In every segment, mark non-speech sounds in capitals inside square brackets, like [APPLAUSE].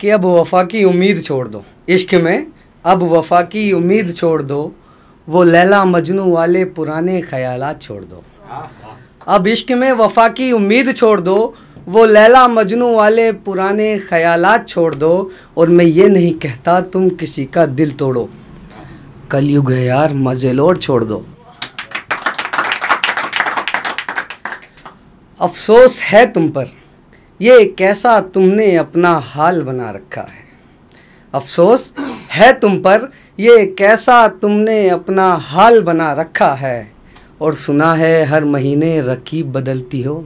कि अब वफा की उम्मीद छोड़ दो इश्क में अब वफा की उम्मीद छोड़ दो वो लैला मजनू वाले पुराने ख्याल छोड़ दो अब इश्क में वफा की उम्मीद छोड़ दो वो लैला मजनू वाले पुराने ख्याल छोड़ दो और मैं ये नहीं कहता तुम किसी का दिल तोड़ो कलयुग है यार मजे लोड छोड़ दो अफसोस है तुम पर ये कैसा तुमने अपना हाल बना रखा है अफसोस है तुम पर ये कैसा तुमने अपना हाल बना रखा है और सुना है हर महीने रकीब बदलती हो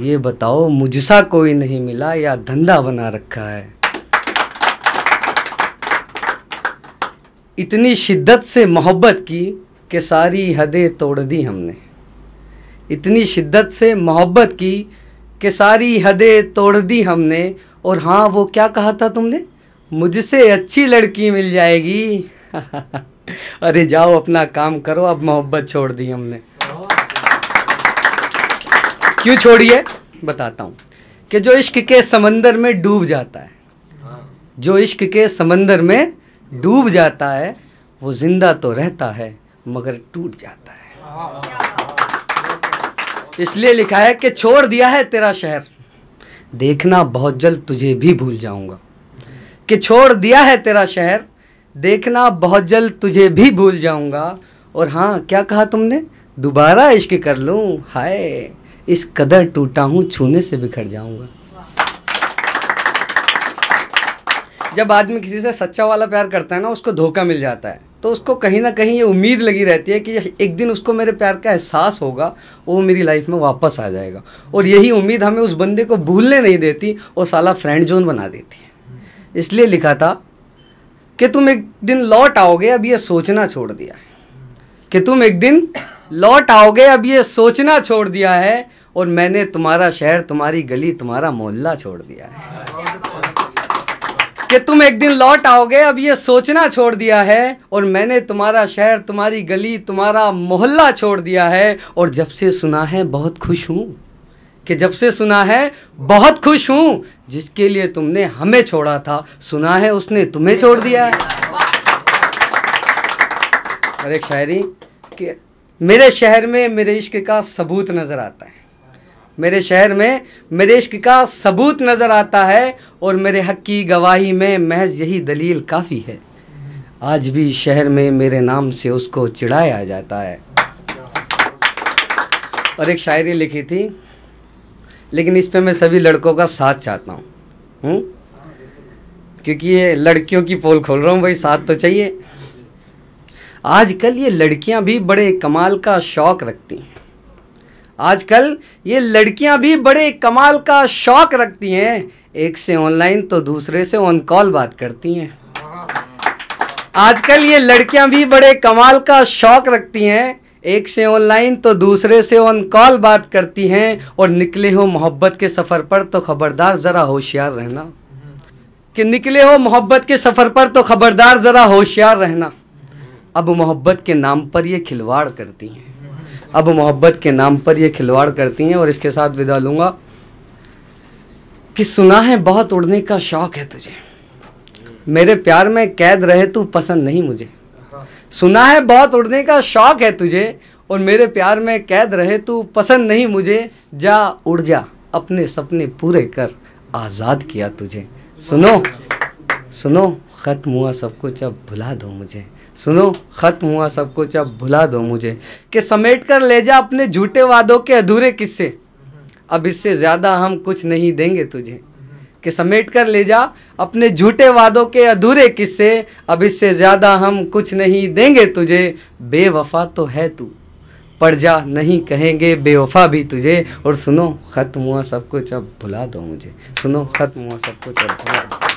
ये बताओ मुझसा कोई नहीं मिला या धंधा बना रखा है इतनी शिद्दत से मोहब्बत की कि सारी हदें तोड़ दी हमने इतनी शिद्दत से मोहब्बत की कि सारी हदें तोड़ दी हमने और हाँ वो क्या कहा था तुमने मुझसे अच्छी लड़की मिल जाएगी [LAUGHS] अरे जाओ अपना काम करो अब मोहब्बत छोड़ दी हमने क्यों छोड़ी है बताता हूँ कि जो इश्क के समंदर में डूब जाता है जो इश्क के समंदर में डूब जाता है वो ज़िंदा तो रहता है मगर टूट जाता है इसलिए लिखा है कि छोड़ दिया है तेरा शहर देखना बहुत जल्द तुझे भी भूल जाऊंगा कि छोड़ दिया है तेरा शहर देखना बहुत जल्द तुझे भी भूल जाऊंगा और हाँ क्या कहा तुमने दोबारा इश्क कर लूँ हाय इस कदर टूटा हूँ छूने से बिखर जाऊंगा जब आदमी किसी से सच्चा वाला प्यार करता है ना उसको धोखा मिल जाता है तो उसको कहीं ना कहीं ये उम्मीद लगी रहती है कि एक दिन उसको मेरे प्यार का एहसास होगा वो मेरी लाइफ में वापस आ जाएगा और यही उम्मीद हमें उस बंदे को भूलने नहीं देती और साला फ्रेंड जोन बना देती है इसलिए लिखा था कि तुम एक दिन लौट आओगे अब ये सोचना छोड़ दिया है कि तुम एक दिन लौट आओगे अब ये सोचना छोड़ दिया है और मैंने तुम्हारा शहर तुम्हारी गली तुम्हारा मोहल्ला छोड़ दिया है कि तुम एक दिन लौट आओगे अब ये सोचना छोड़ दिया है और मैंने तुम्हारा शहर तुम्हारी गली तुम्हारा मोहल्ला छोड़ दिया है और जब से सुना है बहुत खुश हूँ कि जब से सुना है बहुत खुश हूँ जिसके लिए तुमने हमें छोड़ा था सुना है उसने तुम्हें छोड़ दिया है और एक शायरी कि मेरे शहर में मेरे इश्क का सबूत नज़र आता है मेरे शहर में मेरे इश्क का सबूत नज़र आता है और मेरे हक की गवाही में महज यही दलील काफ़ी है आज भी शहर में मेरे नाम से उसको चिढ़ाया जाता है और एक शायरी लिखी थी लेकिन इस पे मैं सभी लड़कों का साथ चाहता हूँ हम्म? क्योंकि ये लड़कियों की पोल खोल रहा हूँ भाई साथ तो चाहिए आजकल ये लड़कियाँ भी बड़े कमाल का शौक रखती हैं आजकल ये लड़कियां भी बड़े कमाल का शौक रखती हैं एक से ऑनलाइन तो दूसरे से ऑन कॉल बात करती हैं आजकल ये लड़कियां भी बड़े कमाल का शौक रखती हैं एक से ऑनलाइन तो दूसरे से ऑन कॉल बात करती हैं और निकले हो मोहब्बत के सफ़र पर तो ख़बरदार ज़रा होशियार रहना कि निकले हो मोहब्बत के सफ़र पर तो ख़बरदार ज़रा होशियार रहना अब मोहब्बत के नाम पर ये खिलवाड़ करती हैं अब मोहब्बत के नाम पर ये खिलवाड़ करती हैं और इसके साथ विदा लूँगा कि सुना है बहुत उड़ने का शौक़ है तुझे मेरे प्यार में कैद रहे तू पसंद नहीं मुझे सुना है बहुत उड़ने का शौक़ है तुझे और मेरे प्यार में कैद रहे तू पसंद नहीं मुझे जा उड़ जा अपने सपने पूरे कर आज़ाद किया तुझे सुनो सुनो ख़त्म हुआ सब कुछ अब भुला दो मुझे सुनो ख़त्म हुआ सब कुछ अब भुला दो मुझे कि समेट कर ले जा अपने झूठे वादों के अधूरे किस्से अब इससे ज़्यादा हम कुछ नहीं देंगे तुझे कि समेट कर ले जा अपने झूठे वादों के अधूरे किस्से अब इससे ज़्यादा हम कुछ नहीं देंगे तुझे बेवफा तो है तू पड़ जा नहीं कहेंगे बेवफा भी तुझे और सुनो ख़त्म हुआ सब कुछ अब भुला दो मुझे सुनो ख़त्म हुआ सब कुछ अब भुला दो